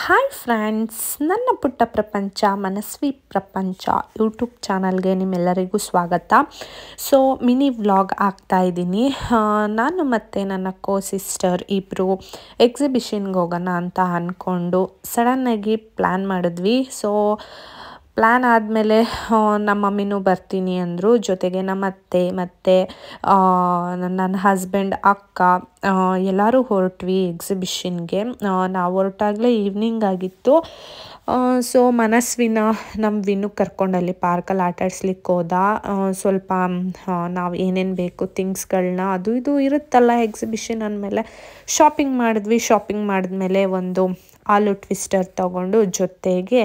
hi friends ನನ್ನ ಪುಟ್ಟ ಪ್ರಪಂಚ ಮನಸ್ವಿ ಪ್ರಪಂಚ ಯೂಟ್ಯೂಬ್ ಚಾನಲ್ಗೆ ನಿಮ್ಮೆಲ್ಲರಿಗೂ ಸ್ವಾಗತ ಸೊ ಮಿನಿ ವ್ಲಾಗ್ ಆಗ್ತಾ ಇದ್ದೀನಿ ನಾನು ಮತ್ತು ನನ್ನ ಕೋ ಸಿಸ್ಟರ್ ಇಬ್ಬರು ಎಕ್ಸಿಬಿಷನ್ಗೆ ಹೋಗೋಣ ಅಂತ ಅಂದ್ಕೊಂಡು ಸಡನ್ನಾಗಿ ಪ್ಲ್ಯಾನ್ ಮಾಡಿದ್ವಿ ಸೊ ಪ್ಲ್ಯಾನ್ ಆದಮೇಲೆ ನಮ್ಮ ಮಮ್ಮಿನೂ ಬರ್ತೀನಿ ಅಂದರು ಜೊತೆಗೆ ನಮ್ಮ ಅತ್ತೆ ಮತ್ತು ನನ್ನ ಹಸ್ಬೆಂಡ್ ಅಕ್ಕ ಎಲ್ಲರೂ ಹೊರಟ್ವಿ ಎಕ್ಸಿಬಿಷನ್ಗೆ ನಾವು ಹೊರಟಾಗಲೇ ಈವ್ನಿಂಗ್ ಆಗಿತ್ತು ಸೊ ಮನಸ್ವಿನ ನಮ್ಮ ವಿನ್ನು ಕರ್ಕೊಂಡಲ್ಲಿ ಪಾರ್ಕಲ್ಲಿ ಆಟಾಡ್ಸ್ಲಿಕ್ಕೆ ಹೋದ ಸ್ವಲ್ಪ ನಾವು ಏನೇನು ಬೇಕು ಥಿಂಗ್ಸ್ಗಳನ್ನ ಅದು ಇದು ಇರುತ್ತಲ್ಲ ಎಕ್ಸಿಬಿಷನ್ ಅಂದಮೇಲೆ ಶಾಪಿಂಗ್ ಮಾಡಿದ್ವಿ ಶಾಪಿಂಗ್ ಮಾಡಿದ್ಮೇಲೆ ಒಂದು ಆಲೂ ಟ್ವಿಸ್ಟರ್ ತಗೊಂಡು ಜೊತೆಗೆ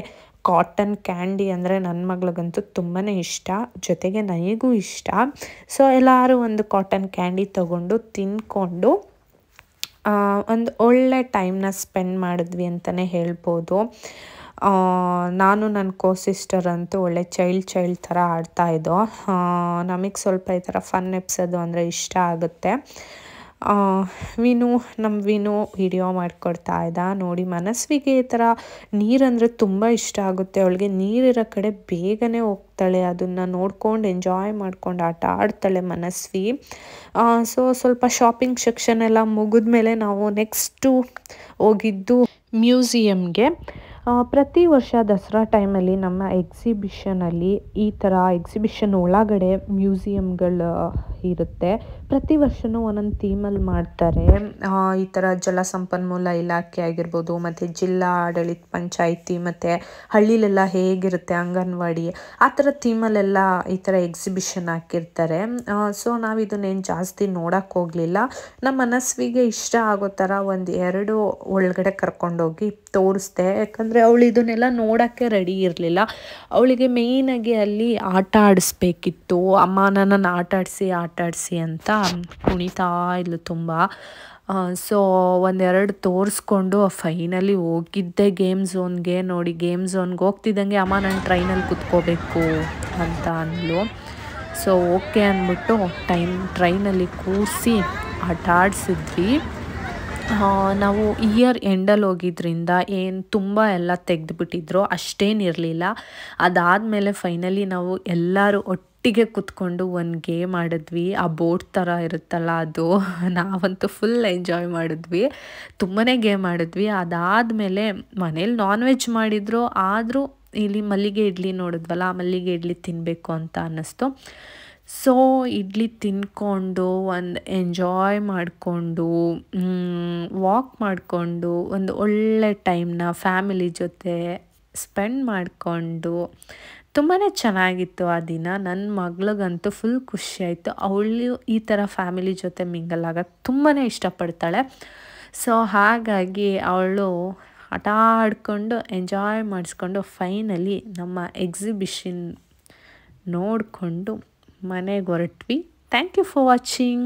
ಕಾಟನ್ ಕ್ಯಾಂಡಿ ಅಂದರೆ ನನ್ನ ಮಗಳಿಗಂತೂ ತುಂಬಾ ಇಷ್ಟ ಜೊತೆಗೆ ನನಗೂ ಇಷ್ಟ ಸೊ ಎಲ್ಲರೂ ಒಂದು ಕಾಟನ್ ಕ್ಯಾಂಡಿ ತಗೊಂಡು ತಿಂದ್ಕೊಂಡು ಒಂದು ಒಳ್ಳೆ ಟೈಮ್ನ ಸ್ಪೆಂಡ್ ಮಾಡಿದ್ವಿ ಅಂತಲೇ ಹೇಳ್ಬೋದು ನಾನು ನನ್ನ ಕೋ ಸಿಸ್ಟರ್ ಅಂತೂ ಒಳ್ಳೆ ಚೈಲ್ಡ್ ಚೈಲ್ಡ್ ಥರ ಆಡ್ತಾಯಿದ್ದೋ ನಮಗೆ ಸ್ವಲ್ಪ ಈ ಥರ ಫನ್ ಎಪ್ಸೋದು ಅಂದರೆ ಇಷ್ಟ ಆಗುತ್ತೆ ವಿನು ನಮ್ಮ ವಿನು ವಿಡಿಯೋ ಮಾಡಿಕೊಡ್ತಾ ಇದ್ದ ನೋಡಿ ಮನಸ್ವಿಗೆ ಈ ಥರ ನೀರಂದರೆ ತುಂಬ ಇಷ್ಟ ಆಗುತ್ತೆ ಅವಳಿಗೆ ನೀರಿರೋ ಕಡೆ ಬೇಗನೆ ಹೋಗ್ತಾಳೆ ಅದನ್ನು ನೋಡ್ಕೊಂಡು ಎಂಜಾಯ್ ಮಾಡ್ಕೊಂಡು ಆಟ ಆಡ್ತಾಳೆ ಮನಸ್ವಿ ಸೊ ಸ್ವಲ್ಪ ಶಾಪಿಂಗ್ ಸೆಕ್ಷನ್ ಎಲ್ಲ ಮುಗಿದ ಮೇಲೆ ನಾವು ನೆಕ್ಸ್ಟು ಹೋಗಿದ್ದು ಮ್ಯೂಸಿಯಮ್ಗೆ ಪ್ರತಿ ವರ್ಷ ದಸರಾ ಟೈಮಲ್ಲಿ ನಮ್ಮ ಎಕ್ಸಿಬಿಷನಲ್ಲಿ ಈ ಥರ ಎಕ್ಸಿಬಿಷನ್ ಒಳಗಡೆ ಮ್ಯೂಸಿಯಮ್ಗಳ ಇರುತ್ತೆ ಪ್ರತಿ ವರ್ಷವೂ ಒಂದೊಂದು ಥೀಮಲ್ಲಿ ಮಾಡ್ತಾರೆ ಈ ಥರ ಜಲ ಸಂಪನ್ಮೂಲ ಇಲಾಖೆ ಆಗಿರ್ಬೋದು ಮತ್ತು ಜಿಲ್ಲಾ ಆಡಳಿತ ಪಂಚಾಯಿತಿ ಮತ್ತು ಹಳ್ಳಿಲೆಲ್ಲ ಹೇಗಿರುತ್ತೆ ಅಂಗನವಾಡಿ ಆ ಥರ ಥೀಮಲ್ಲೆಲ್ಲ ಈ ಥರ ಎಕ್ಸಿಬಿಷನ್ ಹಾಕಿರ್ತಾರೆ ಸೊ ನಾವು ಇದನ್ನೇನು ಜಾಸ್ತಿ ನೋಡೋಕ್ಕೆ ಹೋಗಲಿಲ್ಲ ನಮ್ಮ ಮನಸ್ವಿಗೆ ಇಷ್ಟ ಆಗೋ ಥರ ಒಂದು ಎರಡು ಒಳಗಡೆ ಕರ್ಕೊಂಡೋಗಿ ತೋರಿಸ್ದೆ ಯಾಕಂದರೆ ಅವಳು ಇದನ್ನೆಲ್ಲ ನೋಡೋಕ್ಕೆ ರೆಡಿ ಇರಲಿಲ್ಲ ಅವಳಿಗೆ ಮೇಯ್ನಾಗಿ ಅಲ್ಲಿ ಆಟ ಆಡಿಸ್ಬೇಕಿತ್ತು ಅಮ್ಮ ನನ್ನನ್ನು ಆಟ ಆಡಿಸಿ ಆಟ ಆಟಾಡಿಸಿ ಅಂತ ಕುಣಿತಾ ಇಲ್ಲ ತುಂಬ ಸೊ ಒಂದೆರಡು ತೋರಿಸ್ಕೊಂಡು ಫೈನಲಿ ಹೋಗಿದ್ದೆ ಗೇಮ್ ಝೋನ್ಗೆ ನೋಡಿ ಗೇಮ್ ಝೋನ್ಗೆ ಹೋಗ್ತಿದ್ದಂಗೆ ಅಮ್ಮ ನಾನು ಟ್ರೈನಲ್ಲಿ ಕೂತ್ಕೋಬೇಕು ಅಂತ ಅಂದಳು ಸೊ ಓಕೆ ಅಂದ್ಬಿಟ್ಟು ಟೈಮ್ ಟ್ರೈನಲ್ಲಿ ಕೂರಿಸಿ ಆಟ ಆಡಿಸಿದ್ವಿ ನಾವು ಇಯರ್ ಎಂಡಲ್ಲಿ ಹೋಗಿದ್ರಿಂದ ಏನು ತುಂಬ ಎಲ್ಲ ತೆಗೆದುಬಿಟ್ಟಿದ್ರು ಅಷ್ಟೇನಿರಲಿಲ್ಲ ಅದಾದಮೇಲೆ ಫೈನಲಿ ನಾವು ಎಲ್ಲರೂ ಒಟ್ಟಿಗೆ ಕುತ್ಕೊಂಡು ಒಂದು ಗೇಮ್ ಆಡಿದ್ವಿ ಆ ಬೋಟ್ ಥರ ಇರುತ್ತಲ್ಲ ಅದು ನಾವಂತೂ ಫುಲ್ ಎಂಜಾಯ್ ಮಾಡಿದ್ವಿ ತುಂಬಾ ಗೇಮ್ ಆಡಿದ್ವಿ ಅದಾದಮೇಲೆ ಮನೇಲಿ ನಾನ್ ವೆಜ್ ಮಾಡಿದ್ರು ಆದರೂ ಇಲ್ಲಿ ಮಲ್ಲಿಗೆ ಇಡ್ಲಿ ನೋಡಿದ್ವಲ್ಲ ಆ ಮಲ್ಲಿಗೆ ಇಡ್ಲಿ ತಿನ್ನಬೇಕು ಅಂತ ಅನ್ನಿಸ್ತು ಸೊ ಇಡ್ಲಿ ತಿನ್ಕೊಂಡು ಒಂದು ಎಂಜಾಯ್ ಮಾಡಿಕೊಂಡು ವಾಕ್ ಮಾಡಿಕೊಂಡು ಒಂದು ಒಳ್ಳೆ ಟೈಮ್ನ ಫ್ಯಾಮಿಲಿ ಜೊತೆ ಸ್ಪೆಂಡ್ ಮಾಡಿಕೊಂಡು ತುಂಬಾ ಚೆನ್ನಾಗಿತ್ತು ಆ ದಿನ ನನ್ನ ಮಗಳಿಗಂತೂ ಫುಲ್ ಖುಷಿಯಾಯಿತು ಅವಳು ಈ ಥರ ಫ್ಯಾಮಿಲಿ ಜೊತೆ ಮಿಂಗಲ್ ಆಗೋಕ್ಕೆ ತುಂಬಾ ಇಷ್ಟಪಡ್ತಾಳೆ ಸೊ ಹಾಗಾಗಿ ಅವಳು ಆಟ ಆಡ್ಕೊಂಡು ಎಂಜಾಯ್ ಮಾಡಿಸ್ಕೊಂಡು ಫೈನಲಿ ನಮ್ಮ ಎಕ್ಸಿಬಿಷನ್ ನೋಡಿಕೊಂಡು ಮನೆಗೆ ಹೊರಟ್ವಿ ಥ್ಯಾಂಕ್ ಯು ಫಾರ್ ವಾಚಿಂಗ್